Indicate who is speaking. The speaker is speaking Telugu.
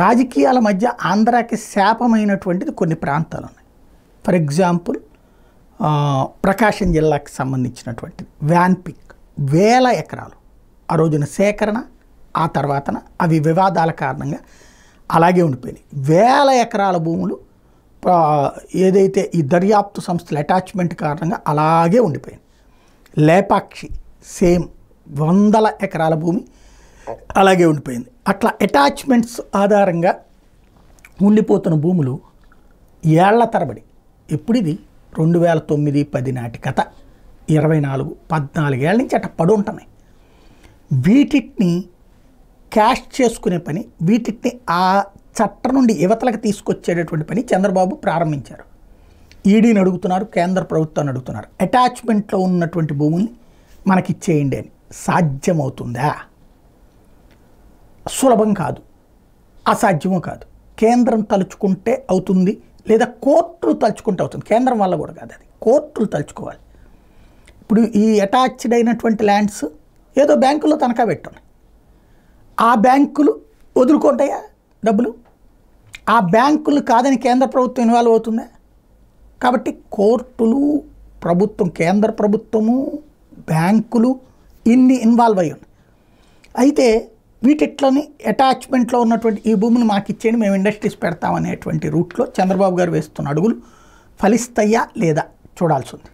Speaker 1: రాజకీయాల మధ్య ఆంధ్రాకి శాపమైనటువంటిది కొన్ని ప్రాంతాలు ఉన్నాయి ఫర్ ఎగ్జాంపుల్ ప్రకాశం జిల్లాకి సంబంధించినటువంటిది వ్యాన్ పిక్ వేల ఎకరాలు ఆ రోజున సేకరణ ఆ తర్వాతన అవి వివాదాల కారణంగా అలాగే ఉండిపోయినాయి వేల ఎకరాల భూములు ఏదైతే ఈ దర్యాప్తు సంస్థల అటాచ్మెంట్ కారణంగా అలాగే ఉండిపోయింది లేపాక్షి సేమ్ వందల ఎకరాల భూమి అలాగే ఉండిపోయింది అట్లా అటాచ్మెంట్స్ ఆధారంగా ఉండిపోతున్న భూములు ఏళ్ల తరబడి ఇప్పుడు ఇది రెండు వేల తొమ్మిది పది నాటి కథ ఇరవై నాలుగు పద్నాలుగేళ్ళ నుంచి అట్ట పడి ఉంటున్నాయి వీటిని క్యాష్ చేసుకునే పని వీటిని ఆ చట్ట నుండి యువతలకు తీసుకొచ్చేటటువంటి పని చంద్రబాబు ప్రారంభించారు ఈడీని అడుగుతున్నారు కేంద్ర ప్రభుత్వాన్ని అడుగుతున్నారు అటాచ్మెంట్లో ఉన్నటువంటి భూముల్ని మనకిచ్చేయండి అని సాధ్యమవుతుందా సులభం కాదు అసాధ్యము కాదు కేంద్రం తలుచుకుంటే అవుతుంది లేదా కోర్టులు తలుచుకుంటే అవుతుంది కేంద్రం వల్ల కూడా కాదు అది కోర్టులు తలుచుకోవాలి ఇప్పుడు ఈ అటాచ్డ్ అయినటువంటి ల్యాండ్స్ ఏదో బ్యాంకులో తనఖా పెట్టున్నాయి ఆ బ్యాంకులు వదులుకుంటాయా డబ్బులు ఆ బ్యాంకులు కాదని కేంద్ర ప్రభుత్వం ఇన్వాల్వ్ అవుతుందా కాబట్టి కోర్టులు ప్రభుత్వం కేంద్ర ప్రభుత్వము బ్యాంకులు ఇన్ని ఇన్వాల్వ్ అయ్యి ఉన్నాయి అయితే వీటిలోని అటాచ్మెంట్లో ఉన్నటువంటి ఈ భూమిని మాకు ఇచ్చేయండి మేము ఇండస్ట్రీస్ పెడతామనేటువంటి రూట్లో చంద్రబాబు గారు వేస్తున్న అడుగులు ఫలిస్తాయా లేదా చూడాల్సి ఉంది